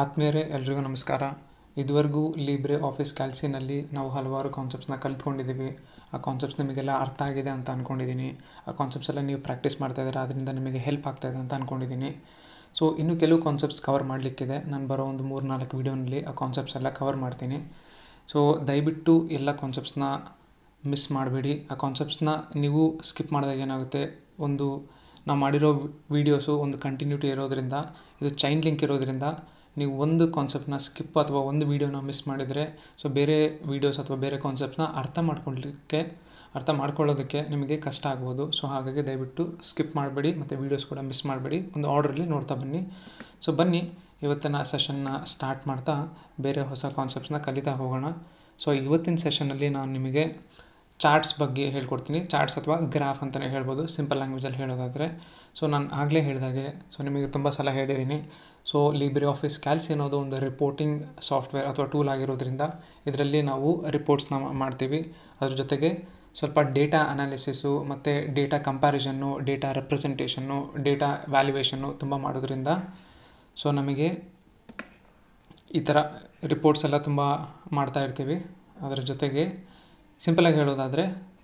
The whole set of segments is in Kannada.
ಆತ್ಮೀಯರೇ ಎಲ್ರಿಗೂ ನಮಸ್ಕಾರ ಇದುವರೆಗೂ ಲಿಬ್ರೆ ಆಫೀಸ್ ಕ್ಯಾಲ್ಸಿನಲ್ಲಿ ನಾವು ಹಲವಾರು ಕಾನ್ಸೆಪ್ಟ್ಸ್ನ ಕಲ್ತ್ಕೊಂಡಿದ್ದೀವಿ ಆ ಕಾನ್ಸೆಪ್ಟ್ಸ್ ನಿಮಗೆಲ್ಲ ಅರ್ಥ ಆಗಿದೆ ಅಂತ ಅಂದ್ಕೊಂಡಿದ್ದೀನಿ ಆ ಕಾನ್ಸೆಪ್ಟ್ಸ್ ಎಲ್ಲ ನೀವು ಪ್ರಾಕ್ಟೀಸ್ ಮಾಡ್ತಾ ಇದ್ದೀರಾ ಅದರಿಂದ ನಿಮಗೆ ಹೆಲ್ಪ್ ಆಗ್ತಾಯಿದೆ ಅಂತ ಅಂದ್ಕೊಂಡಿದ್ದೀನಿ ಸೊ ಇನ್ನೂ ಕೆಲವು ಕಾನ್ಸೆಪ್ಟ್ಸ್ ಕವರ್ ಮಾಡಲಿಕ್ಕಿದೆ ನಾನು ಬರೋ ಒಂದು ಮೂರು ನಾಲ್ಕು ವೀಡಿಯೋನಲ್ಲಿ ಆ ಕಾನ್ಸೆಪ್ಟ್ಸ್ ಎಲ್ಲ ಕವರ್ ಮಾಡ್ತೀನಿ ಸೊ ದಯವಿಟ್ಟು ಎಲ್ಲ ಕಾನ್ಸೆಪ್ಟ್ಸ್ನ ಮಿಸ್ ಮಾಡಬೇಡಿ ಆ ಕಾನ್ಸೆಪ್ಟ್ಸ್ನ ನೀವು ಸ್ಕಿಪ್ ಮಾಡಿದಾಗ ಏನಾಗುತ್ತೆ ಒಂದು ನಾವು ಮಾಡಿರೋ ವೀಡಿಯೋಸು ಒಂದು ಕಂಟಿನ್ಯೂಟಿ ಇರೋದರಿಂದ ಇದು ಚೈನ್ ಲಿಂಕ್ ಇರೋದರಿಂದ ನೀವು ಒಂದು ಕಾನ್ಸೆಪ್ಟನ್ನ ಸ್ಕಿಪ್ ಅಥವಾ ಒಂದು ವೀಡಿಯೋನ ಮಿಸ್ ಮಾಡಿದರೆ ಸೊ ಬೇರೆ ವೀಡಿಯೋಸ್ ಅಥವಾ ಬೇರೆ ಕಾನ್ಸೆಪ್ಟ್ನ ಅರ್ಥ ಮಾಡ್ಕೊಳ್ಳಿಕ್ಕೆ ಅರ್ಥ ಮಾಡ್ಕೊಳ್ಳೋದಕ್ಕೆ ನಿಮಗೆ ಕಷ್ಟ ಆಗ್ಬೋದು ಸೊ ಹಾಗಾಗಿ ದಯವಿಟ್ಟು ಸ್ಕಿಪ್ ಮಾಡಬೇಡಿ ಮತ್ತು ವೀಡಿಯೋಸ್ ಕೂಡ ಮಿಸ್ ಮಾಡಬೇಡಿ ಒಂದು ಆರ್ಡ್ರಲ್ಲಿ ನೋಡ್ತಾ ಬನ್ನಿ ಸೊ ಬನ್ನಿ ಇವತ್ತಿನ ಸೆಷನ್ನ ಸ್ಟಾರ್ಟ್ ಮಾಡ್ತಾ ಬೇರೆ ಹೊಸ ಕಾನ್ಸೆಪ್ಟ್ಸ್ನ ಕಲಿತಾ ಹೋಗೋಣ ಸೊ ಇವತ್ತಿನ ಸೆಷನಲ್ಲಿ ನಾನು ನಿಮಗೆ ಚಾರ್ಟ್ಸ್ ಬಗ್ಗೆ ಹೇಳ್ಕೊಡ್ತೀನಿ ಚಾರ್ಟ್ಸ್ ಅಥವಾ ಗ್ರಾಫ್ ಅಂತಲೇ ಹೇಳ್ಬೋದು ಸಿಂಪಲ್ ಲ್ಯಾಂಗ್ವೇಜಲ್ಲಿ ಹೇಳೋದಾದರೆ ಸೊ ನಾನು ಆಗಲೇ ಹೇಳಿದಾಗೆ ಸೊ ನಿಮಗೆ ತುಂಬ ಸಲ ಹೇಳಿದ್ದೀನಿ ಸೊ ಲಿಬ್ರಿ ಆಫೀಸ್ ಕ್ಯಾಲ್ಸ್ ಅನ್ನೋದು ಒಂದು ರಿಪೋರ್ಟಿಂಗ್ ಸಾಫ್ಟ್ವೇರ್ ಅಥವಾ ಟೂಲ್ ಆಗಿರೋದ್ರಿಂದ ಇದರಲ್ಲಿ ನಾವು ರಿಪೋರ್ಟ್ಸ್ನ ಮಾಡ್ತೀವಿ ಅದ್ರ ಜೊತೆಗೆ ಸ್ವಲ್ಪ ಡೇಟಾ ಅನಾಲಿಸಿಸು ಮತ್ತು data comparison data representation data valuation ತುಂಬ ಮಾಡೋದ್ರಿಂದ ಸೊ ನಮಗೆ ಈ ಥರ ರಿಪೋರ್ಟ್ಸ್ ಎಲ್ಲ ತುಂಬ ಮಾಡ್ತಾಯಿರ್ತೀವಿ ಇರ್ತೀವಿ ಅದರ ಜೊತೆಗೆ ಸಿಂಪಲಾಗಿ ಹೇಳೋದಾದರೆ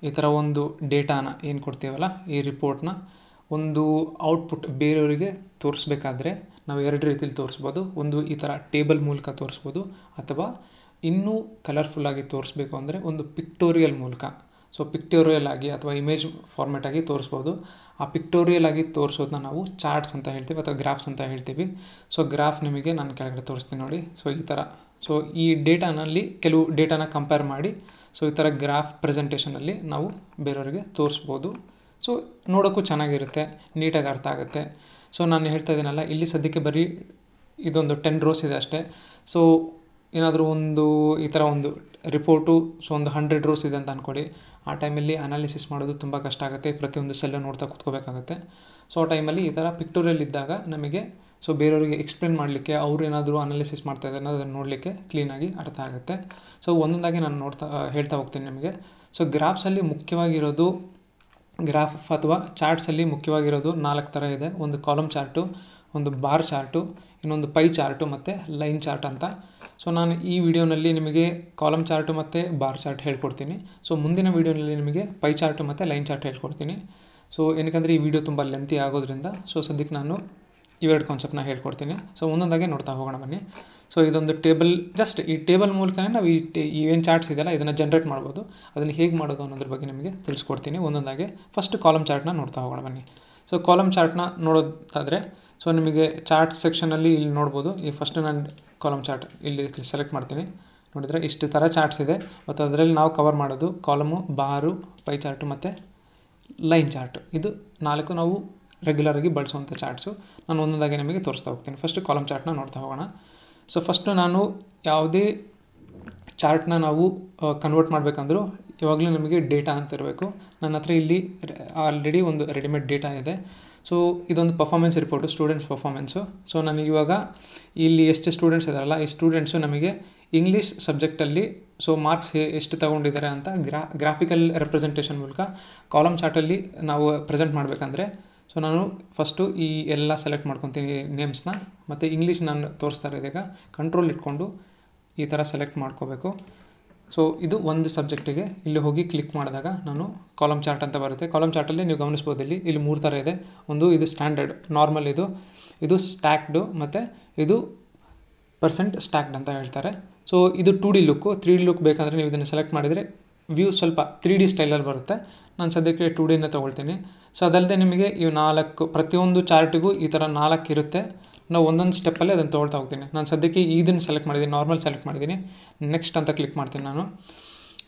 ಈ ಥರ ಒಂದು ಡೇಟಾನ ಏನು ಕೊಡ್ತೀವಲ್ಲ ಈ ರಿಪೋರ್ಟ್ನ ಒಂದು ಔಟ್ಪುಟ್ ಬೇರೆಯವರಿಗೆ ತೋರಿಸ್ಬೇಕಾದ್ರೆ ನಾವು ಎರಡು ರೀತಿಯಲ್ಲಿ ತೋರಿಸ್ಬೋದು ಒಂದು ಈ ಥರ ಟೇಬಲ್ ಮೂಲಕ ತೋರಿಸ್ಬೋದು ಅಥವಾ ಇನ್ನೂ ಕಲರ್ಫುಲ್ಲಾಗಿ ತೋರಿಸ್ಬೇಕು ಅಂದರೆ ಒಂದು ಪಿಕ್ಟೋರಿಯಲ್ ಮೂಲಕ ಸೊ ಪಿಕ್ಟೋರಿಯಲ್ ಆಗಿ ಅಥವಾ ಇಮೇಜ್ ಆಗಿ ತೋರಿಸ್ಬೋದು ಆ ಪಿಕ್ಟೋರಿಯಲ್ ಆಗಿ ತೋರಿಸೋದನ್ನ ನಾವು ಚಾರ್ಟ್ಸ್ ಅಂತ ಹೇಳ್ತೀವಿ ಅಥವಾ ಗ್ರಾಫ್ಸ್ ಅಂತ ಹೇಳ್ತೀವಿ ಸೊ ಗ್ರಾಫ್ ನಿಮಗೆ ನಾನು ಕೆಳಗಡೆ ತೋರಿಸ್ತೀನಿ ನೋಡಿ ಸೊ ಈ ಥರ ಸೊ ಈ ಡೇಟಾನಲ್ಲಿ ಕೆಲವು ಡೇಟಾನ ಕಂಪೇರ್ ಮಾಡಿ ಸೊ ಈ ಥರ ಗ್ರಾಫ್ ಪ್ರೆಸೆಂಟೇಷನಲ್ಲಿ ನಾವು ಬೇರೆಯವರಿಗೆ ತೋರಿಸ್ಬೋದು ಸೊ ನೋಡೋಕ್ಕೂ ಚೆನ್ನಾಗಿರುತ್ತೆ ನೀಟಾಗಿ ಅರ್ಥ ಆಗುತ್ತೆ ಸೊ ನಾನು ಹೇಳ್ತಾ ಇದ್ದೀನಲ್ಲ ಇಲ್ಲಿ ಸದ್ಯಕ್ಕೆ ಬರೀ ಇದೊಂದು ಟೆನ್ ರೋಸ್ ಇದೆ ಅಷ್ಟೇ ಸೊ ಏನಾದರೂ ಒಂದು ಈ ಥರ ಒಂದು ರಿಪೋರ್ಟು ಸೊ ಒಂದು ಹಂಡ್ರೆಡ್ ರೋಸ್ ಇದೆ ಅಂತ ಅಂದ್ಕೊಳ್ಳಿ ಆ ಟೈಮಲ್ಲಿ ಅನಾಲಿಸಿಸ್ ಮಾಡೋದು ತುಂಬ ಕಷ್ಟ ಆಗುತ್ತೆ ಪ್ರತಿಯೊಂದು ಸೆಲ್ಲು ನೋಡ್ತಾ ಕೂತ್ಕೋಬೇಕಾಗುತ್ತೆ ಸೊ ಆ ಟೈಮಲ್ಲಿ ಈ ಥರ ಪಿಕ್ಟೋರಿಯಲ್ ಇದ್ದಾಗ ನಮಗೆ ಸೊ ಬೇರೆಯವರಿಗೆ ಎಕ್ಸ್ಪ್ಲೇನ್ ಮಾಡಲಿಕ್ಕೆ ಅವರು ಏನಾದರೂ ಅನಾಲಿಸಿಸ್ ಮಾಡ್ತಾ ಇದ್ದಾರೆ ಅದನ್ನು ನೋಡಲಿಕ್ಕೆ ಕ್ಲೀನಾಗಿ ಅರ್ಥ ಆಗುತ್ತೆ ಸೊ ಒಂದೊಂದಾಗಿ ನಾನು ನೋಡ್ತಾ ಹೇಳ್ತಾ ಹೋಗ್ತೀನಿ ನಿಮಗೆ ಸೊ ಗ್ರಾಫ್ಸಲ್ಲಿ ಮುಖ್ಯವಾಗಿರೋದು ಗ್ರಾಫ್ ಅಥವಾ ಚಾರ್ಟ್ಸಲ್ಲಿ ಮುಖ್ಯವಾಗಿರೋದು ನಾಲ್ಕು ಥರ ಇದೆ ಒಂದು ಕಾಲಮ್ ಚಾರ್ಟು ಒಂದು ಬಾರ್ ಚಾರ್ಟು ಇನ್ನೊಂದು ಪೈ ಚಾರ್ಟು ಮತ್ತು ಲೈನ್ ಚಾರ್ಟ್ ಅಂತ ಸೊ ನಾನು ಈ ವಿಡಿಯೋನಲ್ಲಿ ನಿಮಗೆ ಕಾಲಮ್ ಚಾರ್ಟು ಮತ್ತು ಬಾರ್ ಚಾರ್ಟ್ ಹೇಳ್ಕೊಡ್ತೀನಿ ಸೊ ಮುಂದಿನ ವೀಡಿಯೋನಲ್ಲಿ ನಿಮಗೆ ಪೈ ಚಾರ್ಟು ಮತ್ತು ಲೈನ್ ಚಾರ್ಟ್ ಹೇಳ್ಕೊಡ್ತೀನಿ ಸೊ ಏನಕ್ಕೆ ಈ ವಿಡಿಯೋ ತುಂಬ ಲೆಂತಿ ಆಗೋದ್ರಿಂದ ಸೊ ಸದ್ಯಕ್ಕೆ ನಾನು ಇವೆರಡು ಕಾನ್ಸೆಪ್ಟ್ನ ಹೇಳ್ಕೊಡ್ತೀನಿ ಸೊ ಒಂದೊಂದಾಗೆ ನೋಡ್ತಾ ಹೋಗೋಣ ಬನ್ನಿ ಸೊ ಇದೊಂದು ಟೇಬಲ್ ಜಸ್ಟ್ ಈ ಟೇಬಲ್ ಮೂಲಕನೇ ನಾವು ಈ ಟೇ ಏನು ಚಾರ್ಟ್ಸ್ ಇದೆಯಲ್ಲ ಇದನ್ನು ಜನ್ರೇಟ್ ಮಾಡ್ಬೋದು ಅದನ್ನು ಹೇಗೆ ಮಾಡೋದು ಅನ್ನೋದ್ರ ಬಗ್ಗೆ ನಿಮಗೆ ತಿಳಿಸ್ಕೊಡ್ತೀನಿ ಒಂದೊಂದಾಗೆ ಫಸ್ಟ್ ಕಾಲಮ್ ಚಾರ್ಟ್ನ ನೋಡ್ತಾ ಹೋಗೋಣ ಬನ್ನಿ ಸೊ ಕಾಲಮ್ ಚಾರ್ಟ್ನ ನೋಡೋದಾದರೆ ಸೊ ನಿಮಗೆ ಚಾರ್ಟ್ ಸೆಕ್ಷನಲ್ಲಿ ಇಲ್ಲಿ ನೋಡ್ಬೋದು ಈ ಫಸ್ಟ್ ನಾನು ಕಾಲಮ್ ಚಾರ್ಟ್ ಇಲ್ಲಿ ಸೆಲೆಕ್ಟ್ ಮಾಡ್ತೀನಿ ನೋಡಿದರೆ ಇಷ್ಟು ಥರ ಚಾರ್ಟ್ಸ್ ಇದೆ ಮತ್ತು ಅದರಲ್ಲಿ ನಾವು ಕವರ್ ಮಾಡೋದು ಕಾಲಮು ಬಾರು ಪೈ ಚಾರ್ಟು ಮತ್ತು ಲೈನ್ ಚಾರ್ಟು ಇದು ನಾಲ್ಕು ನಾವು ಆಗಿ ಬಳಸುವಂಥ ಚಾರ್ಟ್ಸು ನಾನು ಒಂದೊಂದಾಗಿ ನಿಮಗೆ ತೋರಿಸ್ತಾ ಹೋಗ್ತೀನಿ ಫಸ್ಟ್ ಕಾಲಮ್ ಚಾರ್ಟ್ನ ನೋಡ್ತಾ ಹೋಗೋಣ ಸೊ ಫಸ್ಟು ನಾನು ಯಾವುದೇ ಚಾರ್ಟ್ನ ನಾವು ಕನ್ವರ್ಟ್ ಮಾಡಬೇಕಂದ್ರೂ ಯಾವಾಗಲೂ ನಮಗೆ ಡೇಟಾ ಅಂತ ಇರಬೇಕು ನನ್ನ ಹತ್ರ ಇಲ್ಲಿ ಆಲ್ರೆಡಿ ಒಂದು ರೆಡಿಮೇಡ್ ಡೇಟಾ ಇದೆ ಸೊ ಇದೊಂದು performance report students performance so ನನಗೆ ಇವಾಗ ಇಲ್ಲಿ ಎಷ್ಟು ಸ್ಟೂಡೆಂಟ್ಸ್ ಇದಾರಲ್ಲ ಈ ಸ್ಟೂಡೆಂಟ್ಸು ನಮಗೆ ಇಂಗ್ಲೀಷ್ ಸಬ್ಜೆಕ್ಟಲ್ಲಿ ಸೊ ಮಾರ್ಕ್ಸ್ ಎಷ್ಟು ತಗೊಂಡಿದ್ದಾರೆ ಅಂತ ಗ್ರಾ ಗ್ರಾಫಿಕಲ್ ರೆಪ್ರೆಸೆಂಟೇಷನ್ ಮೂಲಕ ಕಾಲಮ್ ಚಾರ್ಟಲ್ಲಿ ನಾವು ಪ್ರೆಸೆಂಟ್ ಮಾಡಬೇಕಂದ್ರೆ ಸೊ ನಾನು ಫಸ್ಟು ಈ ಎಲ್ಲ ಸೆಲೆಕ್ಟ್ ಮಾಡ್ಕೊತೀನಿ ನೇಮ್ಸ್ನ ಮತ್ತು ಇಂಗ್ಲೀಷ್ ನಾನು ತೋರಿಸ್ತಾ ಇದೀಗ ಕಂಟ್ರೋಲ್ ಇಟ್ಕೊಂಡು ಈ ಥರ ಸೆಲೆಕ್ಟ್ ಮಾಡ್ಕೋಬೇಕು ಸೊ ಇದು ಒಂದು ಸಬ್ಜೆಕ್ಟಿಗೆ ಇಲ್ಲಿ ಹೋಗಿ ಕ್ಲಿಕ್ ಮಾಡಿದಾಗ ನಾನು ಕಾಲಮ್ ಚಾರ್ಟ್ ಅಂತ ಬರುತ್ತೆ ಕಾಲಮ್ ಚಾರ್ಟಲ್ಲಿ ನೀವು ಗಮನಿಸ್ಬೋದು ಇಲ್ಲಿ ಇಲ್ಲಿ ಮೂರು ಥರ ಇದೆ ಒಂದು ಇದು ಸ್ಟ್ಯಾಂಡರ್ಡ್ ನಾರ್ಮಲ್ ಇದು ಇದು ಸ್ಟ್ಯಾಕ್ಡು ಮತ್ತು ಇದು ಪರ್ಸೆಂಟ್ ಸ್ಟ್ಯಾಕ್ಡ್ ಅಂತ ಹೇಳ್ತಾರೆ ಸೊ ಇದು two D look three D look ಬೇಕಂದರೆ ನೀವು ಇದನ್ನು ಸೆಲೆಕ್ಟ್ ಮಾಡಿದರೆ ವ್ಯೂ ಸ್ವಲ್ಪ ತ್ರೀ ಡಿ ಸ್ಟೈಲಲ್ಲಿ ಬರುತ್ತೆ ನಾನು ಸದ್ಯಕ್ಕೆ ಟೂ ಡಿನ ತೊಗೊಳ್ತೀನಿ ಸೊ ಅದಲ್ಲದೆ ನಿಮಗೆ ಇವು ನಾಲ್ಕು ಪ್ರತಿಯೊಂದು ಚಾರ್ಟಿಗೂ ಈ ಥರ ನಾಲ್ಕು ಇರುತ್ತೆ ನಾವು ಒಂದೊಂದು ಸ್ಟೆಪ್ಪಲ್ಲಿ ಅದನ್ನು ತೊಗೊಳ್ತಾ ಹೋಗ್ತೀನಿ ನಾನು ಸದ್ಯಕ್ಕೆ ಇದನ್ನು ಸೆಲೆಕ್ಟ್ ಮಾಡಿದ್ದೀನಿ ನಾರ್ಮಲ್ ಸೆಲೆಕ್ಟ್ ಮಾಡಿದ್ದೀನಿ ನೆಕ್ಸ್ಟ್ ಅಂತ ಕ್ಲಿಕ್ ಮಾಡ್ತೀನಿ ನಾನು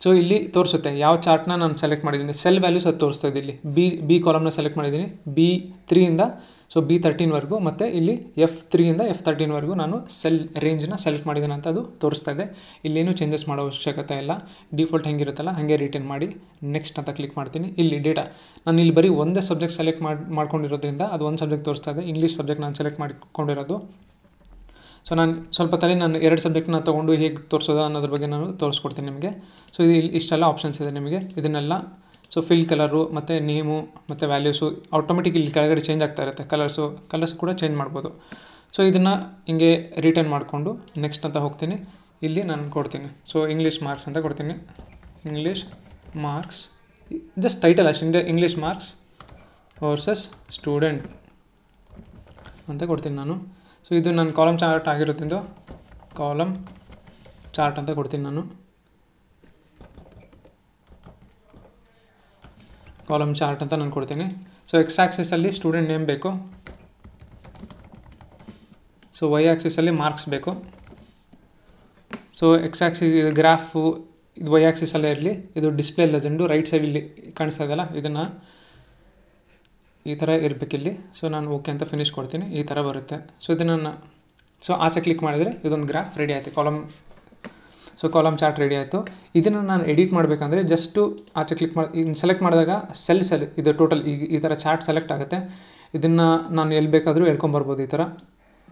ಸೊ ಇಲ್ಲಿ ತೋರಿಸುತ್ತೆ ಯಾವ ಚಾರ್ಟ್ನ ನಾನು ಸೆಲೆಕ್ಟ್ ಮಾಡಿದ್ದೀನಿ ಸೆಲ್ ವ್ಯಾಲ್ಯೂಸ್ ಅದು ತೋರಿಸ್ತಾ ಇಲ್ಲಿ ಬಿ ಬಿ ಕಾಲಮ್ನ ಸೆಲೆಕ್ಟ್ ಮಾಡಿದ್ದೀನಿ ಬಿ ತ್ರೀಯಿಂದ ಸೊ ಬಿ ತರ್ಟೀನ್ವರೆಗೂ ಮತ್ತು ಇಲ್ಲಿ ಎಫ್ ತ್ರೀಯಿಂದ ಎಫ್ ತರ್ಟೀನ್ವರೆಗೂ ನಾನು ಸೆಲ್ ರೇಂಜ್ನ ಸೆಲೆಕ್ಟ್ ಮಾಡಿದ್ದೀನಿ ಅಂತ ಅದು ತೋರಿಸ್ತಾ ಇದೆ ಇಲ್ಲೇನು ಚೇಂಜಸ್ ಮಾಡೋ ಅವಶ್ಯಕತೆ ಇಲ್ಲ ಡಿಫಾಲ್ಟ್ ಹೆಂಗಿರುತ್ತಲ್ಲ ಹಾಗೆ ರಿಟರ್ನ್ ಮಾಡಿ ನೆಕ್ಸ್ಟ್ ಅಂತ ಕ್ಲಿಕ್ ಮಾಡ್ತೀನಿ ಇಲ್ಲಿ ಡೇಟಾ ನಾನು ಇಲ್ಲಿ ಬರೀ ಒಂದೇ ಸಬ್ಜೆಕ್ಟ್ ಸೆಲೆಕ್ಟ್ ಮಾಡಿ ಮಾಡ್ಕೊಂಡಿರೋದ್ರಿಂದ ಅದು ಒಂದು ಸಬ್ಜೆಕ್ಟ್ ತೋರಿಸ್ತಾ ಇದೆ ಇಂಗ್ಲೀಷ್ ಸಬ್ಜೆಕ್ಟ್ ನಾನು ಸೆಲೆಕ್ಟ್ ಮಾಡಿಕೊಂಡಿರೋದು ಸೊ ನಾನು ಸ್ವಲ್ಪ ತಲೆ ನಾನು ಎರಡು ಸಬ್ಜೆಕ್ಟ್ನ ತೊಗೊಂಡು ಹೇಗೆ ತೋರಿಸೋದ ಅನ್ನೋದ್ರ ಬಗ್ಗೆ ನಾನು ತೋರಿಸ್ಕೊಡ್ತೀನಿ ನಿಮಗೆ ಸೊ ಇದು ಇಷ್ಟೆಲ್ಲ ಆಪ್ಷನ್ಸ್ ಇದೆ ನಿಮಗೆ ಇದನ್ನೆಲ್ಲ ಸೊ ಫಿಲ್ ಕಲರು ಮತ್ತು ನೇಮು ಮತ್ತು ವ್ಯಾಲ್ಯೂಸು ಆಟೋಮೆಟಿಕ್ ಇಲ್ಲಿ ಕೆಳಗಡೆ ಚೇಂಜ್ ಆಗ್ತಾ ಇರುತ್ತೆ ಕಲರ್ಸು ಕಲರ್ಸ್ ಕೂಡ ಚೇಂಜ್ ಮಾಡ್ಬೋದು ಸೊ ಇದನ್ನು ಹಿಂಗೆ ರಿಟರ್ನ್ ಮಾಡಿಕೊಂಡು ನೆಕ್ಸ್ಟ್ ಅಂತ ಹೋಗ್ತೀನಿ ಇಲ್ಲಿ ನಾನು ಕೊಡ್ತೀನಿ ಸೊ ಇಂಗ್ಲೀಷ್ ಮಾರ್ಕ್ಸ್ ಅಂತ ಕೊಡ್ತೀನಿ ಇಂಗ್ಲೀಷ್ ಮಾರ್ಕ್ಸ್ ಜಸ್ಟ್ ಟೈಟಲ್ ಅಷ್ಟೇ ಇಂಗ್ಲೀಷ್ ಮಾರ್ಕ್ಸ್ ವರ್ಸಸ್ ಸ್ಟೂಡೆಂಟ್ ಅಂತ ಕೊಡ್ತೀನಿ ನಾನು ಸೊ ಇದು ನನ್ನ ಕಾಲಮ್ ಚಾರ್ಟ್ ಆಗಿರೋದ್ರಿಂದ ಕಾಲಮ್ ಚಾರ್ಟ್ ಅಂತ ಕೊಡ್ತೀನಿ ನಾನು ಕಾಲಮ್ ಚಾರ್ಟ್ ಅಂತ ನಾನು ಕೊಡ್ತೀನಿ ಸೊ ಎಕ್ಸ್ ಅಲ್ಲಿ ಸ್ಟೂಡೆಂಟ್ ನೇಮ್ ಬೇಕು ಸೊ ವೈ ಅಲ್ಲಿ ಮಾರ್ಕ್ಸ್ ಬೇಕು ಸೊ ಎಕ್ಸ್ ಆಕ್ಸಿಸ್ ಇದು ಗ್ರಾಫು ಇದು ವೈ ಅಲ್ಲೇ ಇರಲಿ ಇದು ಡಿಸ್ಪ್ಲೇ ಲೆಜೆಂಡು ರೈಟ್ ಸೈಡ್ ಇಲ್ಲಿ ಕಾಣಿಸ್ತಾ ಇದೆಯಲ್ಲ ಇದನ್ನು ಈ ಥರ ಇರಬೇಕಿಲ್ಲಿ ಸೊ ನಾನು ಓಕೆ ಅಂತ ಫಿನಿಶ್ ಕೊಡ್ತೀನಿ ಈ ಥರ ಬರುತ್ತೆ ಸೊ ಇದನ್ನು ಸೊ ಆಚೆ ಕ್ಲಿಕ್ ಮಾಡಿದರೆ ಇದೊಂದು ಗ್ರಾಫ್ ರೆಡಿ ಆಯಿತು column so column chart ready ಆಯಿತು ಇದನ್ನು ನಾನು ಎಡಿಟ್ ಮಾಡಬೇಕಂದ್ರೆ ಜಸ್ಟು ಆಚೆ ಕ್ಲಿಕ್ ಮಾಡಿ ಇನ್ನು ಸೆಲೆಕ್ಟ್ ಮಾಡಿದಾಗ ಸೆಲ್ ಸೆಲ್ ಇದು ಟೋಟಲ್ ಈ ಈ ಥರ ಚಾರ್ಟ್ ಸೆಲೆಕ್ಟ್ ಆಗುತ್ತೆ ಇದನ್ನು ನಾನು ಎಲ್ಲಿ ಬೇಕಾದರೂ ಹೇಳ್ಕೊಂಬರ್ಬೋದು ಈ ಥರ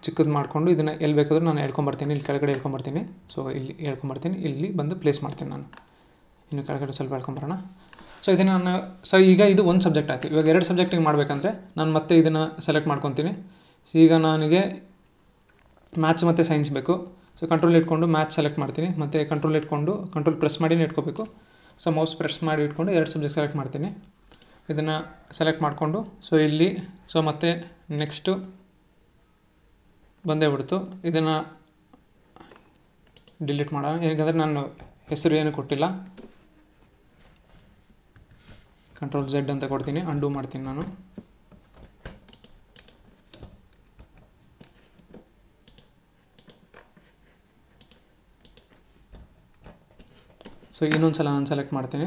ಚಿಕ್ಕದು ಮಾಡಿಕೊಂಡು ಇದನ್ನು ಎಲ್ಲಿ ಬೇಕಾದರೂ ನಾನು ಹೇಳ್ಕೊಂಬರ್ತೀನಿ ಇಲ್ಲಿ ಕೆಳಗಡೆ ಹೇಳ್ಕೊಂಬರ್ತೀನಿ ಸೊ ಇಲ್ಲಿ ಹೇಳ್ಕೊಂಬರ್ತೀನಿ ಇಲ್ಲಿ ಬಂದು ಪ್ಲೇಸ್ ಮಾಡ್ತೀನಿ ನಾನು ಇನ್ನು ಕೆಳಗಡೆ ಸ್ವಲ್ಪ ಹೇಳ್ಕೊಂಬರೋಣ ಸೊ ಇದನ್ನು ನಾನು ಸೊ ಈಗ ಇದು ಒಂದು ಸಬ್ಜೆಕ್ಟ್ ಆಯಿತು ಇವಾಗ ಎರಡು ಸಬ್ಜೆಕ್ಟಿಗೆ ಮಾಡಬೇಕಂದ್ರೆ ನಾನು ಮತ್ತೆ ಇದನ್ನು ಸೆಲೆಕ್ಟ್ ಮಾಡ್ಕೊತೀನಿ ಈಗ ನನಗೆ ಮ್ಯಾಥ್ಸ್ ಮತ್ತು ಸೈನ್ಸ್ ಬೇಕು ಸೊ ಕಂಟ್ರೋಲ್ ಇಟ್ಕೊಂಡು ಮ್ಯಾಚ್ ಸೆಲೆಕ್ಟ್ ಮಾಡ್ತೀನಿ ಮತ್ತು ಕಂಟ್ರೋಲ್ ಇಟ್ಕೊಂಡು ಕಂಟ್ರೋಲ್ ಪ್ರೆಸ್ ಮಾಡಿ ಇಟ್ಕೋಬೇಕು ಸೊ ಮೌಸ್ ಪ್ರೆಸ್ ಮಾಡಿ ಇಟ್ಕೊಂಡು ಎರಡು ಸಬ್ಜೆಕ್ಟ್ ಸೆಲೆಕ್ಟ್ ಮಾಡ್ತೀನಿ ಇದನ್ನು ಸೆಲೆಕ್ಟ್ ಮಾಡಿಕೊಂಡು ಸೊ ಇಲ್ಲಿ ಸೊ ಮತ್ತೆ ನೆಕ್ಸ್ಟು ಬಂದೇ ಬಿಡ್ತು ಇದನ್ನು ಡಿಲೀಟ್ ಮಾಡೋಣ ಏನಕ್ಕೆ ನಾನು ಹೆಸರು ಏನು ಕೊಟ್ಟಿಲ್ಲ ಕಂಟ್ರೋಲ್ ಝೆಡ್ ಅಂತ ಕೊಡ್ತೀನಿ ಅಂಡು ಮಾಡ್ತೀನಿ ನಾನು ಸೊ ಇನ್ನೊಂದು ಸಲ ನಾನು ಸೆಲೆಕ್ಟ್ ಮಾಡ್ತೀನಿ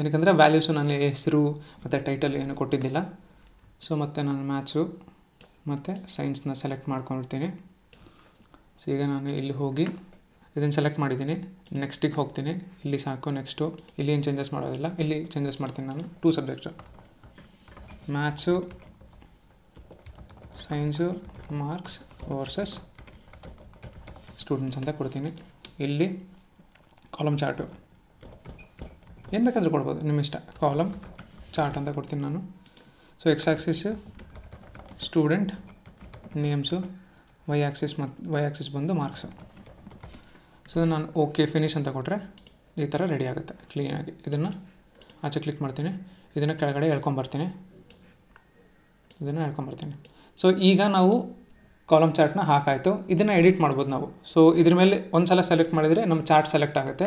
ಏನಕ್ಕೆಂದರೆ ವ್ಯಾಲ್ಯೂಸು ನನಗೆ ಹೆಸರು ಮತ್ತು ಟೈಟಲ್ ಏನು ಕೊಟ್ಟಿದ್ದಿಲ್ಲ ಸೊ ಮತ್ತು ನಾನು ಮ್ಯಾಥ್ಸು ಮತ್ತು ಸೈನ್ಸ್ನ ಸೆಲೆಕ್ಟ್ ಮಾಡ್ಕೊಂಡಿರ್ತೀನಿ ಸೊ ಈಗ ನಾನು ಇಲ್ಲಿ ಹೋಗಿ ಇದನ್ನು ಸೆಲೆಕ್ಟ್ ಮಾಡಿದ್ದೀನಿ ನೆಕ್ಸ್ಟಿಗೆ ಹೋಗ್ತೀನಿ ಇಲ್ಲಿ ಸಾಕು ನೆಕ್ಸ್ಟು ಇಲ್ಲಿ ಏನು ಚೇಂಜಸ್ ಮಾಡೋದಿಲ್ಲ ಇಲ್ಲಿ ಚೇಂಜಸ್ ಮಾಡ್ತೀನಿ ನಾನು two subjects maths science marks versus students ಅಂತ ಕೊಡ್ತೀನಿ ಇಲ್ಲಿ ಕಾಲಮ್ ಚಾರ್ಟು ಏನು ಬೇಕಾದರೂ ಕೊಡ್ಬೋದು ನಿಮ್ಮ ಇಷ್ಟ ಕಾಲಮ್ ಚಾರ್ಟ್ ಅಂತ ಕೊಡ್ತೀನಿ ನಾನು so X axis student names Y axis ಮತ್ತು ವೈ ಆಕ್ಸಿಸ್ ಬಂದು ಮಾರ್ಕ್ಸು ಸೊ ನಾನು ಓಕೆ ಫಿನಿಶ್ ಅಂತ ಕೊಟ್ಟರೆ ಈ ಥರ ರೆಡಿ ಆಗುತ್ತೆ ಕ್ಲೀನಾಗಿ ಇದನ್ನು ಆಚೆ ಕ್ಲಿಕ್ ಮಾಡ್ತೀನಿ ಇದನ್ನು ಕೆಳಗಡೆ ಹೇಳ್ಕೊಂಬರ್ತೀನಿ ಇದನ್ನು ಹೇಳ್ಕೊಂಬರ್ತೀನಿ ಸೊ ಈಗ ನಾವು ಕಾಲಮ್ ಚಾರ್ಟ್ನ ಹಾಕಾಯಿತು ಇದನ್ನು ಎಡಿಟ್ ಮಾಡ್ಬೋದು ನಾವು ಸೊ ಇದ್ರ ಮೇಲೆ ಒಂದು ಸಲ ಸೆಲೆಕ್ಟ್ ಮಾಡಿದರೆ ನಮ್ಮ ಚಾರ್ಟ್ ಸೆಲೆಕ್ಟ್ ಆಗುತ್ತೆ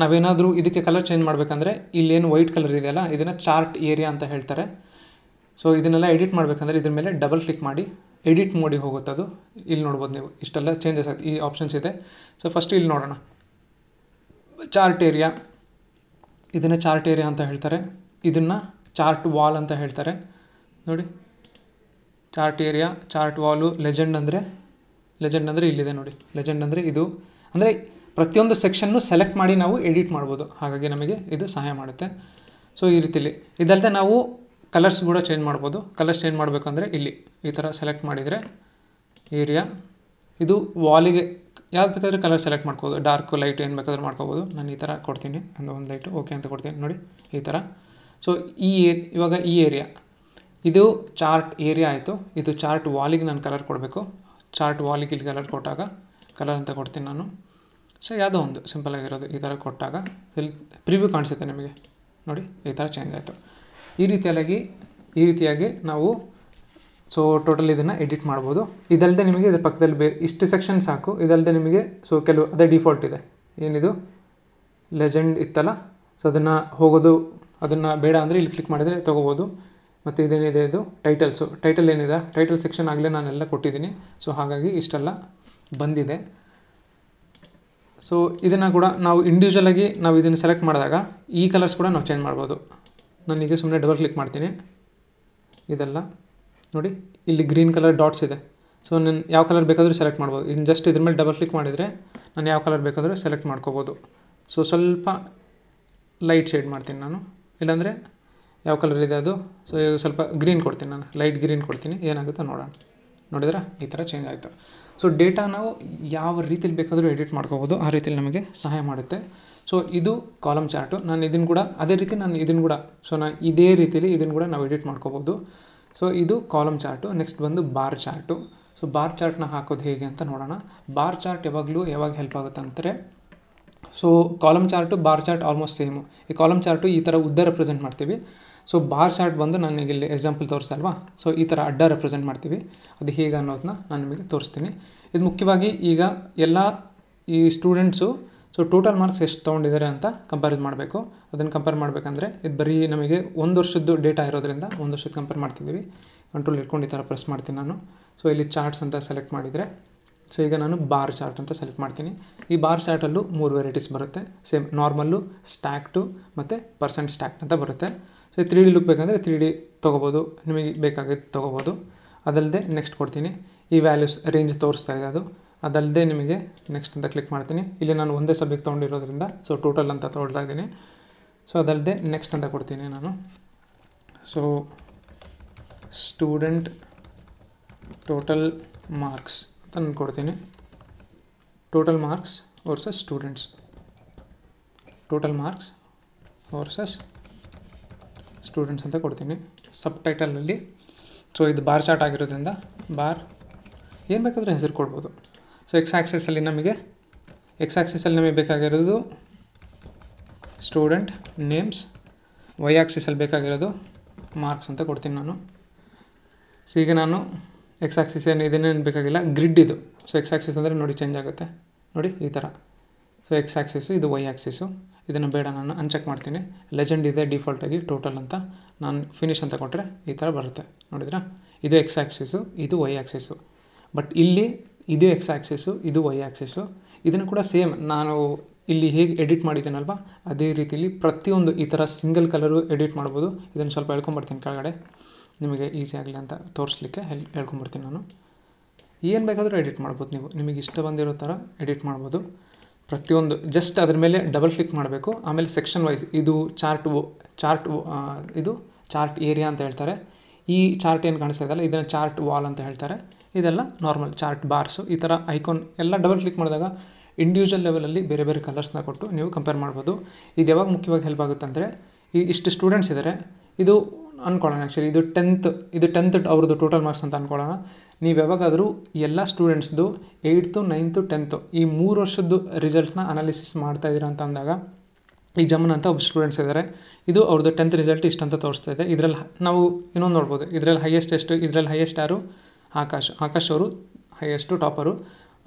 ನಾವೇನಾದರೂ ಇದಕ್ಕೆ ಕಲರ್ ಚೇಂಜ್ ಮಾಡಬೇಕಂದ್ರೆ ಇಲ್ಲೇನು ವೈಟ್ ಕಲರ್ ಇದೆಯಲ್ಲ ಇದನ್ನು ಚಾರ್ಟ್ ಏರಿಯಾ ಅಂತ ಹೇಳ್ತಾರೆ ಸೊ ಇದನ್ನೆಲ್ಲ ಎಡಿಟ್ ಮಾಡಬೇಕಂದ್ರೆ ಇದ್ರ ಮೇಲೆ ಡಬಲ್ ಕ್ಲಿಕ್ ಮಾಡಿ ಎಡಿಟ್ ಮೋಡಿಗೆ ಅದು ಇಲ್ಲಿ ನೋಡ್ಬೋದು ನೀವು ಇಷ್ಟೆಲ್ಲ ಚೇಂಜಸ್ ಆಯ್ತು ಈ ಆಪ್ಷನ್ಸ್ ಇದೆ ಸೊ ಫಸ್ಟ್ ಇಲ್ಲಿ ನೋಡೋಣ ಚಾರ್ಟ್ ಏರಿಯಾ ಇದನ್ನು ಚಾರ್ಟ್ ಏರಿಯಾ ಅಂತ ಹೇಳ್ತಾರೆ ಇದನ್ನು ಚಾರ್ಟ್ ವಾಲ್ ಅಂತ ಹೇಳ್ತಾರೆ ನೋಡಿ chart area chart wall legend ಅಂದರೆ ಲೆಜೆಂಡ್ ಅಂದರೆ ಇಲ್ಲಿದೆ ನೋಡಿ ಲೆಜೆಂಡ್ ಅಂದರೆ ಇದು ಅಂದರೆ ಪ್ರತಿಯೊಂದು ಸೆಕ್ಷನ್ನು ಸೆಲೆಕ್ಟ್ ಮಾಡಿ ನಾವು ಎಡಿಟ್ ಮಾಡ್ಬೋದು ಹಾಗಾಗಿ ನಮಗೆ ಇದು ಸಹಾಯ ಮಾಡುತ್ತೆ ಸೊ ಈ ರೀತಿಲಿ ಇದಲ್ಲದೆ ನಾವು ಕಲರ್ಸ್ ಕೂಡ ಚೇಂಜ್ ಮಾಡ್ಬೋದು ಕಲರ್ಸ್ ಚೇಂಜ್ ಮಾಡಬೇಕಂದ್ರೆ ಇಲ್ಲಿ ಈ ಥರ ಸೆಲೆಕ್ಟ್ ಮಾಡಿದರೆ ಏರಿಯಾ ಇದು ವಾಲಿಗೆ ಯಾವ್ದು ಬೇಕಾದರೂ ಕಲರ್ ಸೆಲೆಕ್ಟ್ ಮಾಡ್ಕೋದು ಡಾರ್ಕ್ ಲೈಟ್ ಏನು ಬೇಕಾದರೂ ಮಾಡ್ಕೋಬೋದು ನಾನು ಈ ಥರ ಕೊಡ್ತೀನಿ ಒಂದು ಒಂದು ಲೈಟು ಓಕೆ ಅಂತ ಕೊಡ್ತೀನಿ ನೋಡಿ ಈ ಥರ ಸೊ ಈ ಇವಾಗ ಈ ಏರಿಯಾ ಇದು ಚಾರ್ಟ್ ಏರಿಯಾ ಆಯಿತು ಇದು ಚಾರ್ಟ್ ವಾಲಿಗೆ ನಾನು ಕಲರ್ ಕೊಡಬೇಕು ಚಾರ್ಟ್ ವಾಲಿಗೆ ಇಲ್ಲಿ ಕಲರ್ ಕೊಟ್ಟಾಗ ಕಲರ್ ಅಂತ ಕೊಡ್ತೀನಿ ನಾನು ಸೊ ಯಾವುದೋ ಒಂದು ಸಿಂಪಲ್ ಆಗಿರೋದು ಈ ಥರ ಕೊಟ್ಟಾಗ ಸೆಲ್ ಪ್ರಿವ್ಯೂ ಕಾಣಿಸುತ್ತೆ ನಿಮಗೆ ನೋಡಿ ಈ ಥರ ಚೇಂಜ್ ಆಯಿತು ಈ ರೀತಿಯಾಗಿ ಈ ರೀತಿಯಾಗಿ ನಾವು ಸೊ ಟೋಟಲ್ ಇದನ್ನು ಎಡಿಟ್ ಮಾಡ್ಬೋದು ಇದಲ್ಲದೆ ನಿಮಗೆ ಇದರ ಪಕ್ಕದಲ್ಲಿ ಬೇರೆ ಇಷ್ಟು ಸೆಕ್ಷನ್ ಸಾಕು ಇದಲ್ಲದೆ ನಿಮಗೆ ಸೊ ಕೆಲವು ಅದೇ ಡಿಫಾಲ್ಟ್ ಇದೆ ಏನಿದು ಲೆಜೆಂಡ್ ಇತ್ತಲ್ಲ ಸೊ ಅದನ್ನು ಹೋಗೋದು ಅದನ್ನು ಬೇಡ ಅಂದರೆ ಇಲ್ಲಿ ಕ್ಲಿಕ್ ಮಾಡಿದರೆ ತೊಗೋಬೋದು ಮತ್ತು ಇದೇನಿದೆ ಇದು ಟೈಟಲ್ಸು ಟೈಟಲ್ ಏನಿದೆ ಟೈಟಲ್ ಸೆಕ್ಷನ್ ಆಗಲೇ ನಾನೆಲ್ಲ ಕೊಟ್ಟಿದ್ದೀನಿ ಸೊ ಹಾಗಾಗಿ ಇಷ್ಟೆಲ್ಲ ಬಂದಿದೆ ಸೊ ಇದನ್ನು ಕೂಡ ನಾವು ಇಂಡಿವಿಜುವಲ್ ಆಗಿ ನಾವು ಇದನ್ನು ಸೆಲೆಕ್ಟ್ ಮಾಡಿದಾಗ ಈ ಕಲರ್ಸ್ ಕೂಡ ನಾವು ಚೇಂಜ್ ಮಾಡ್ಬೋದು ನಾನೀಗ ಸುಮ್ಮನೆ ಡಬಲ್ ಕ್ಲಿಕ್ ಮಾಡ್ತೀನಿ ಇದೆಲ್ಲ ನೋಡಿ ಇಲ್ಲಿ ಗ್ರೀನ್ ಕಲರ್ ಡಾಟ್ಸ್ ಇದೆ ಸೊ ನಾನು ಯಾವ ಕಲರ್ ಬೇಕಾದರೂ ಸೆಲೆಕ್ಟ್ ಮಾಡ್ಬೋದು ಇನ್ನು ಜಸ್ಟ್ ಇದ್ರ ಮೇಲೆ ಡಬಲ್ ಕ್ಲಿಕ್ ಮಾಡಿದರೆ ನಾನು ಯಾವ ಕಲರ್ ಬೇಕಾದರೂ ಸೆಲೆಕ್ಟ್ ಮಾಡ್ಕೋಬೋದು ಸೊ ಸ್ವಲ್ಪ ಲೈಟ್ ಶೇಡ್ ಮಾಡ್ತೀನಿ ನಾನು ಇಲ್ಲಾಂದರೆ ಯಾವ ಕಲರ್ ಇದೆ ಅದು ಸೊ ಸ್ವಲ್ಪ ಗ್ರೀನ್ ಕೊಡ್ತೀನಿ ನಾನು ಲೈಟ್ ಗ್ರೀನ್ ಕೊಡ್ತೀನಿ ಏನಾಗುತ್ತೋ ನೋಡೋಣ ನೋಡಿದ್ರೆ ಈ ಥರ ಚೇಂಜ್ ಆಯಿತು ಸೊ ಡೇಟಾ ನಾವು ಯಾವ ರೀತಿಯಲ್ಲಿ ಬೇಕಾದರೂ ಎಡಿಟ್ ಮಾಡ್ಕೋಬೋದು ಆ ರೀತಿಯಲ್ಲಿ ನಮಗೆ ಸಹಾಯ ಮಾಡುತ್ತೆ ಸೊ ಇದು ಕಾಲಮ್ ಚಾರ್ಟು ನಾನು ಇದನ್ನು ಕೂಡ ಅದೇ ರೀತಿ ನಾನು ಇದನ್ನು ಕೂಡ ಸೊ ನಾನು ಇದೇ ರೀತಿಯಲ್ಲಿ ಇದನ್ನು ಕೂಡ ನಾವು ಎಡಿಟ್ ಮಾಡ್ಕೋಬೋದು ಸೊ ಇದು ಕಾಲಮ್ ಚಾರ್ಟು ನೆಕ್ಸ್ಟ್ ಬಂದು ಬಾರ್ ಚಾರ್ಟು ಸೊ ಬಾರ್ ಚಾರ್ಟ್ನ ಹಾಕೋದು ಹೇಗೆ ಅಂತ ನೋಡೋಣ ಬಾರ್ ಚಾರ್ಟ್ ಯಾವಾಗಲೂ ಯಾವಾಗ ಹೆಲ್ಪ್ ಆಗುತ್ತೆ ಅಂದರೆ so column chart bar chart almost same ಈ ಕಾಲಮ್ ಚಾರ್ಟು ಈ ಥರ ಉದ್ದ ರೆಪ್ರೆಸೆಂಟ್ ಮಾಡ್ತೀವಿ ಸೊ ಬಾರ್ ಚಾರ್ಟ್ ಬಂದು ನನಗೆ ಇಲ್ಲಿ ಎಕ್ಸಾಂಪಲ್ ತೋರಿಸಲ್ವಾ ಸೊ ಈ ಥರ ಅಡ್ಡ ರೆಪ್ರೆಸೆಂಟ್ ಮಾಡ್ತೀವಿ ಅದು ಹೇಗೆ ಅನ್ನೋದನ್ನ ನಾನು ನಿಮಗೆ ತೋರಿಸ್ತೀನಿ ಇದು ಮುಖ್ಯವಾಗಿ ಈಗ ಎಲ್ಲ ಈ ಸ್ಟೂಡೆಂಟ್ಸು ಸೊ ಟೋಟಲ್ ಮಾರ್ಕ್ಸ್ ಎಷ್ಟು ತೊಗೊಂಡಿದ್ದಾರೆ ಅಂತ ಕಂಪೇರ್ ಮಾಡಬೇಕು ಅದನ್ನು ಕಂಪೇರ್ ಮಾಡಬೇಕಂದ್ರೆ ಇದು ಬರೀ ನಮಗೆ ಒಂದು ವರ್ಷದ್ದು ಡೇಟಾ ಇರೋದ್ರಿಂದ ಒಂದು ವರ್ಷದ ಕಂಪೇರ್ ಮಾಡ್ತಿದ್ದೀವಿ ಕಂಟ್ರೋಲ್ ಇಟ್ಕೊಂಡು ಈ ಥರ ಪ್ರೆಸ್ ಮಾಡ್ತೀನಿ ನಾನು ಸೊ ಇಲ್ಲಿ ಚಾರ್ಟ್ಸ್ ಅಂತ ಸೆಲೆಕ್ಟ್ ಮಾಡಿದರೆ ಸೊ ಈಗ ನಾನು ಬಾರ್ ಚಾರ್ಟ್ ಅಂತ ಸೆಲೆಕ್ಟ್ ಮಾಡ್ತೀನಿ ಈ ಬಾರ್ ಚಾರ್ಟಲ್ಲೂ ಮೂರು ವೆರೈಟೀಸ್ ಬರುತ್ತೆ ಸೇಮ್ ನಾರ್ಮಲ್ಲು ಸ್ಟ್ಯಾಕ್ಟು ಮತ್ತು ಪರ್ಸೆಂಟ್ ಸ್ಟ್ಯಾಕ್ಟ್ ಅಂತ ಬರುತ್ತೆ ತ್ರೀ ಡಿ ಲುಕ್ ಬೇಕಂದರೆ ತ್ರೀ ಡಿ ತೊಗೋಬೋದು ನಿಮಗೆ ಬೇಕಾಗಿದ್ದು ತೊಗೋಬೋದು ಅದಲ್ಲದೆ ನೆಕ್ಸ್ಟ್ ಕೊಡ್ತೀನಿ ಈ ವ್ಯಾಲ್ಯೂಸ್ ರೇಂಜ್ ತೋರಿಸ್ತಾ ಇದೆ ಅದು ಅದಲ್ಲದೆ ನಿಮಗೆ ನೆಕ್ಸ್ಟ್ ಅಂತ ಕ್ಲಿಕ್ ಮಾಡ್ತೀನಿ ಇಲ್ಲಿ ನಾನು ಒಂದೇ ಸಬ್ಜೆಕ್ಟ್ ತೊಗೊಂಡಿರೋದ್ರಿಂದ ಸೊ ಟೋಟಲ್ ಅಂತ ತೊಗೊಳ್ತಾ ಇದ್ದೀನಿ ಸೊ ಅದಲ್ಲದೆ ನೆಕ್ಸ್ಟ್ ಅಂತ ಕೊಡ್ತೀನಿ ನಾನು ಸೊ ಸ್ಟೂಡೆಂಟ್ ಟೋಟಲ್ ಮಾರ್ಕ್ಸ್ ಅಂತ ನಾನು ಕೊಡ್ತೀನಿ total marks versus students total marks versus students ಅಂತ ಕೊಡ್ತೀನಿ ಸಬ್ ಟೈಟಲಲ್ಲಿ ಸೊ ಇದು ಬಾರ್ ಚಾರ್ಟ್ ಆಗಿರೋದ್ರಿಂದ ಬಾರ್ ಏನು ಬೇಕಾದರೂ ಹೆಸರು ಕೊಡ್ಬೋದು ಸೊ ಎಕ್ಸ್ ಆ್ಯಕ್ಸಸ್ಸಲ್ಲಿ ನಮಗೆ ಎಕ್ಸ್ ಆಕ್ಸಸ್ಸಲ್ಲಿ ನಮಗೆ ಬೇಕಾಗಿರೋದು ಸ್ಟೂಡೆಂಟ್ ನೇಮ್ಸ್ ವೈ ಆ್ಯಕ್ಸಿಸಲ್ಲಿ ಬೇಕಾಗಿರೋದು ಮಾರ್ಕ್ಸ್ ಅಂತ ಕೊಡ್ತೀನಿ ನಾನು ಸೊ ಈಗ ನಾನು ಎಕ್ಸ್ ಆಕ್ಸಿಸ್ ಏನು ಇದೇನೇನು ಬೇಕಾಗಿಲ್ಲ ಗ್ರಿಡ್ ಇದು ಸೊ ಎಕ್ಸ್ ಆಕ್ಸಿಸ್ ಅಂದರೆ ನೋಡಿ ಚೇಂಜ್ ಆಗುತ್ತೆ ನೋಡಿ ಈ ಥರ ಸೊ ಎಕ್ಸ್ ಆಕ್ಸಿಸ್ ಇದು ವೈ ಆಕ್ಸಿಸ್ ಇದನ್ನು ಬೇಡ ನಾನು ಅನ್ಚೆಕ್ ಮಾಡ್ತೀನಿ ಲೆಜೆಂಡ್ ಇದೆ ಡಿಫಾಲ್ಟಾಗಿ ಟೋಟಲ್ ಅಂತ ನಾನು ಫಿನಿಶ್ ಅಂತ ಕೊಟ್ಟರೆ ಈ ಥರ ಬರುತ್ತೆ ನೋಡಿದ್ರಾ ಇದು ಎಕ್ಸ್ ಆ್ಯಕ್ಸಿಸು ಇದು ವೈ ಆ್ಯಕ್ಸಿಸು ಬಟ್ ಇಲ್ಲಿ ಇದು ಎಕ್ಸ್ ಆ್ಯಕ್ಸಿಸು ಇದು ವೈ ಆ್ಯಕ್ಸಿಸು ಇದನ್ನು ಕೂಡ ಸೇಮ್ ನಾನು ಇಲ್ಲಿ ಹೇಗೆ ಎಡಿಟ್ ಮಾಡಿದ್ದೀನಲ್ವ ಅದೇ ರೀತಿಯಲ್ಲಿ ಪ್ರತಿಯೊಂದು ಈ ಥರ ಸಿಂಗಲ್ ಕಲರು ಎಡಿಟ್ ಮಾಡ್ಬೋದು ಇದನ್ನು ಸ್ವಲ್ಪ ಹೇಳ್ಕೊಂಬರ್ತೀನಿ ಕೆಳಗಡೆ ನಿಮಗೆ ಈಸಿ ಆಗಲಿ ಅಂತ ತೋರಿಸ್ಲಿಕ್ಕೆ ಹೆಲ್ ಹೇಳ್ಕೊಂಬರ್ತೀನಿ ನಾನು ಏನು ಬೇಕಾದರೂ ಎಡಿಟ್ ಮಾಡ್ಬೋದು ನೀವು ನಿಮಗೆ ಇಷ್ಟ ಬಂದಿರೋ ಥರ ಎಡಿಟ್ ಮಾಡ್ಬೋದು ಪ್ರತಿಯೊಂದು ಜಸ್ಟ್ ಅದ್ರ ಮೇಲೆ ಡಬಲ್ ಕ್ಲಿಕ್ ಮಾಡಬೇಕು ಆಮೇಲೆ ಸೆಕ್ಷನ್ ವೈಸ್ ಇದು ಚಾರ್ಟ್ ಚಾರ್ಟ್ ಇದು ಚಾರ್ಟ್ ಏರಿಯಾ ಅಂತ ಹೇಳ್ತಾರೆ ಈ ಚಾರ್ಟ್ ಏನು ಕಾಣಿಸ್ತಾ ಇದೆಯಲ್ಲ ಇದನ್ನು ಚಾರ್ಟ್ ವಾಲ್ ಅಂತ ಹೇಳ್ತಾರೆ ಇದೆಲ್ಲ ನಾರ್ಮಲ್ ಚಾರ್ಟ್ ಬಾರ್ಸು ಈ ಥರ ಐಕಾನ್ ಎಲ್ಲ ಡಬಲ್ ಕ್ಲಿಕ್ ಮಾಡಿದಾಗ ಇಂಡಿವಿಜುವಲ್ ಲೆವೆಲಲ್ಲಿ ಬೇರೆ ಬೇರೆ ಕಲರ್ಸ್ನ ಕೊಟ್ಟು ನೀವು ಕಂಪೇರ್ ಮಾಡ್ಬೋದು ಇದು ಯಾವಾಗ ಮುಖ್ಯವಾಗಿ ಹೆಲ್ಪ್ ಆಗುತ್ತೆ ಅಂದರೆ ಈ ಇಷ್ಟು ಸ್ಟೂಡೆಂಟ್ಸ್ ಇದ್ದಾರೆ ಇದು ಅಂದ್ಕೊಳ್ಳೋಣ ಆ್ಯಕ್ಚುಲಿ ಇದು ಟೆಂತ್ ಇದು ಟೆಂತ್ ಅವ್ರದ್ದು ಟೋಟಲ್ ಮಾರ್ಕ್ಸ್ ಅಂತ ಅಂದ್ಕೊಳ್ಳೋಣ ನೀವು ಯಾವಾಗಾದರೂ ಎಲ್ಲ ಸ್ಟೂಡೆಂಟ್ಸ್ದು ಏಯ್ತು ನೈನ್ತು ಟೆಂತು ಈ ಮೂರು ವರ್ಷದ್ದು ರಿಸಲ್ಟ್ಸ್ನ ಅನಾಲಿಸಿಸ್ ಮಾಡ್ತಾ ಇದ್ದೀರಾ ಅಂತ ಅಂದಾಗ ಈ ಜಮನ್ ಅಂತ ಒಬ್ಬ ಸ್ಟೂಡೆಂಟ್ಸ್ ಇದ್ದಾರೆ ಇದು ಅವ್ರದ್ದು ಟೆಂತ್ ರಿಸಲ್ಟ್ ಇಷ್ಟ ಅಂತ ತೋರಿಸ್ತಾ ಇದೆ ಇದರಲ್ಲಿ ನಾವು ಇನ್ನೊಂದು ನೋಡ್ಬೋದು ಇದರಲ್ಲಿ ಹೈಯೆಸ್ಟ್ ಎಷ್ಟು ಇದರಲ್ಲಿ ಹೈಯೆಸ್ಟ್ ಯಾರು ಆಕಾಶ್ ಆಕಾಶ್ ಅವರು ಹೈಯೆಸ್ಟು ಟಾಪರು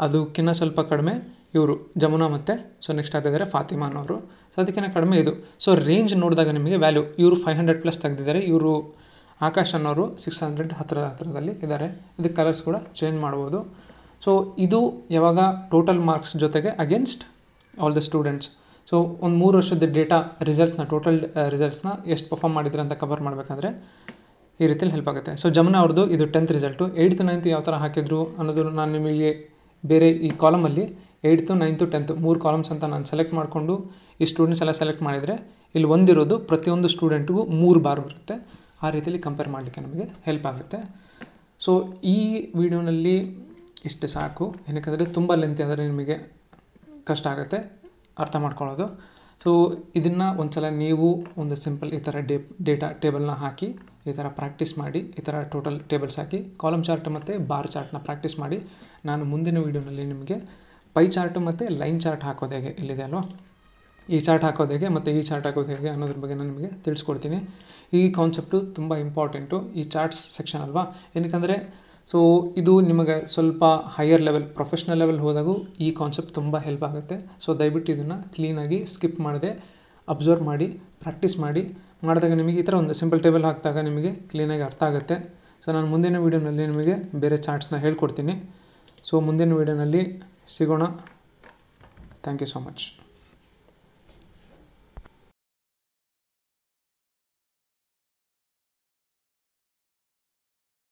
ಅದಕ್ಕಿಂತ ಸ್ವಲ್ಪ ಕಡಿಮೆ ಇವರು ಜಮುನಾ ಮತ್ತು ಸೊ ನೆಕ್ಸ್ಟ್ ಆಗಿದ್ದಾರೆ ಫಾತಿಮಾ ಅನ್ನೋರು ಸೊ ಅದಕ್ಕಿಂತ ಕಡಿಮೆ ಇದು ಸೊ ರೇಂಜ್ ನೋಡಿದಾಗ ನಿಮಗೆ ವ್ಯಾಲ್ಯೂ ಇವರು ಫೈವ್ ಹಂಡ್ರೆಡ್ ಪ್ಲಸ್ ತೆಗೆದಿದ್ದಾರೆ ಇವರು ಆಕಾಶ್ ಅನ್ನೋರು ಸಿಕ್ಸ್ ಹಂಡ್ರೆಡ್ ಹತ್ತಿರ ಹತ್ತಿರದಲ್ಲಿ ಇದ್ದಾರೆ ಇದಕ್ಕೆ ಕಲರ್ಸ್ ಕೂಡ ಚೇಂಜ್ ಮಾಡ್ಬೋದು ಸೊ ಇದು ಯಾವಾಗ ಟೋಟಲ್ ಮಾರ್ಕ್ಸ್ ಜೊತೆಗೆ against all the students so ಒಂದು ಮೂರು ವರ್ಷದ ಡೇಟಾ ರಿಸಲ್ಟ್ಸ್ನ ಟೋಟಲ್ ರಿಸಲ್ಟ್ಸ್ನ ಎಷ್ಟು ಪರ್ಫಾರ್ಮ್ ಮಾಡಿದ್ರೆ ಅಂತ ಕವರ್ ಮಾಡಬೇಕಂದ್ರೆ ಈ ರೀತಿಯಲ್ಲಿ ಹೆಲ್ಪ್ ಆಗುತ್ತೆ ಸೊ ಜಮುನಾ ಅವ್ರದ್ದು ಇದು ಟೆಂತ್ ರಿಸಲ್ಟು ಏಯ್ತ್ ನೈನ್ತ್ ಯಾವ ಥರ ಹಾಕಿದ್ರು ಅನ್ನೋದು ನಾನು ನಿಮಗೆ ಬೇರೆ ಈ ಕಾಲಮಲ್ಲಿ ಏಯ್ತು ನೈನ್ತು ಟೆಂತು ಮೂರು ಕಾಲಮ್ಸ್ ಅಂತ ನಾನು ಸೆಲೆಕ್ಟ್ ಮಾಡಿಕೊಂಡು ಈ ಸ್ಟೂಡೆಂಟ್ಸ್ ಎಲ್ಲ ಸೆಲೆಕ್ಟ್ ಮಾಡಿದರೆ ಇಲ್ಲಿ ಒಂದಿರೋದು ಪ್ರತಿಯೊಂದು ಸ್ಟೂಡೆಂಟ್ಗೂ ಮೂರು ಬಾರ್ ಬರುತ್ತೆ ಆ ರೀತಿಯಲ್ಲಿ ಕಂಪೇರ್ ಮಾಡಲಿಕ್ಕೆ ನಮಗೆ ಹೆಲ್ಪ್ ಆಗುತ್ತೆ ಸೊ ಈ ವಿಡಿಯೋನಲ್ಲಿ ಇಷ್ಟು ಸಾಕು ಏನಕ್ಕೆ ತುಂಬ ಲೆಂತ್ ಅಂದರೆ ನಿಮಗೆ ಕಷ್ಟ ಆಗುತ್ತೆ ಅರ್ಥ ಮಾಡ್ಕೊಳ್ಳೋದು ಸೊ ಇದನ್ನು ಒಂದು ಸಲ ನೀವು ಒಂದು ಸಿಂಪಲ್ ಈ ಥರ ಡೇ ಡೇಟಾ ಟೇಬಲ್ನ ಹಾಕಿ ಈ ಥರ ಪ್ರಾಕ್ಟೀಸ್ ಮಾಡಿ ಈ ಥರ ಟೋಟಲ್ ಟೇಬಲ್ಸ್ ಹಾಕಿ ಕಾಲಮ್ ಚಾರ್ಟ್ ಮತ್ತು ಬಾರ್ ಚಾರ್ಟ್ನ ಪ್ರಾಕ್ಟೀಸ್ ಮಾಡಿ ನಾನು ಮುಂದಿನ ವೀಡಿಯೋನಲ್ಲಿ ನಿಮಗೆ ಪೈ ಚಾರ್ಟು ಮತ್ತು ಲೈನ್ ಚಾರ್ಟ್ ಹಾಕೋದು ಹೇಗೆ ಇಲ್ಲಿದೆ ಅಲ್ವಾ ಈ ಚಾರ್ಟ್ ಹಾಕೋದು ಹೇಗೆ ಮತ್ತು ಈ ಚಾರ್ಟ್ ಹಾಕೋದು ಹೇಗೆ ಅನ್ನೋದ್ರ ಬಗ್ಗೆ ನಾನು ನಿಮಗೆ ತಿಳಿಸ್ಕೊಡ್ತೀನಿ ಈ ಕಾನ್ಸೆಪ್ಟು ತುಂಬ ಇಂಪಾರ್ಟೆಂಟು ಈ ಚಾರ್ಟ್ಸ್ ಸೆಕ್ಷನ್ ಅಲ್ವಾ ಏನಕ್ಕಂದರೆ ಸೊ ಇದು ನಿಮಗೆ ಸ್ವಲ್ಪ ಹೈಯರ್ ಲೆವೆಲ್ ಪ್ರೊಫೆಷ್ನಲ್ ಲೆವೆಲ್ ಹೋದಾಗೂ ಈ ಕಾನ್ಸೆಪ್ಟ್ ತುಂಬ ಹೆಲ್ಪ್ ಆಗುತ್ತೆ ಸೊ ದಯವಿಟ್ಟು ಇದನ್ನು ಕ್ಲೀನಾಗಿ ಸ್ಕಿಪ್ ಮಾಡದೆ ಅಬ್ಸರ್ವ್ ಮಾಡಿ ಪ್ರಾಕ್ಟೀಸ್ ಮಾಡಿ ಮಾಡಿದಾಗ ನಿಮಗೆ ಈ ಥರ ಒಂದು ಸಿಂಪಲ್ ಟೇಬಲ್ ಹಾಕಿದಾಗ ನಿಮಗೆ ಕ್ಲೀನಾಗಿ ಅರ್ಥ ಆಗುತ್ತೆ ಸೊ ನಾನು ಮುಂದಿನ ವೀಡಿಯೋನಲ್ಲಿ ನಿಮಗೆ ಬೇರೆ ಚಾರ್ಟ್ಸ್ನ ಹೇಳ್ಕೊಡ್ತೀನಿ ಸೊ ಮುಂದಿನ ವೀಡಿಯೋನಲ್ಲಿ ಸಿಗೋಣ ಥ್ಯಾಂಕ್ ಯು ಸೊ ಮಚ್